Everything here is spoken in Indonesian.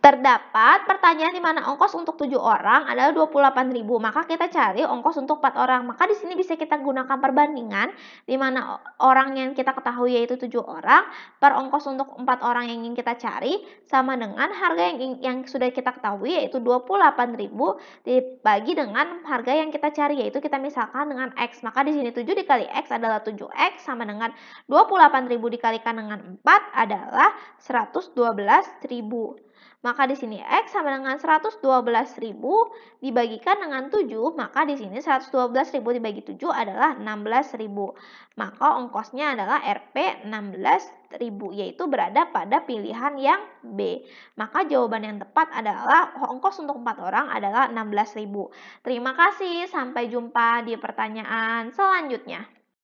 Terdapat pertanyaan di mana ongkos untuk 7 orang adalah 28.000, maka kita cari ongkos untuk 4 orang. Maka di sini bisa kita gunakan perbandingan di mana orang yang kita ketahui yaitu 7 orang per ongkos untuk 4 orang yang ingin kita cari sama dengan harga yang yang sudah kita ketahui yaitu 28.000 dibagi dengan harga yang kita cari yaitu kita misalkan dengan x. Maka di sini 7 dikali x adalah 7x sama dengan 28.000 dikalikan dengan 4 adalah 112.000. Maka di sini X sama dengan 112.000 dibagikan dengan 7, maka di sini 112.000 dibagi 7 adalah 16.000. Maka ongkosnya adalah Rp 16.000 yaitu berada pada pilihan yang B. Maka jawaban yang tepat adalah ongkos untuk 4 orang adalah 16.000. Terima kasih, sampai jumpa di pertanyaan selanjutnya.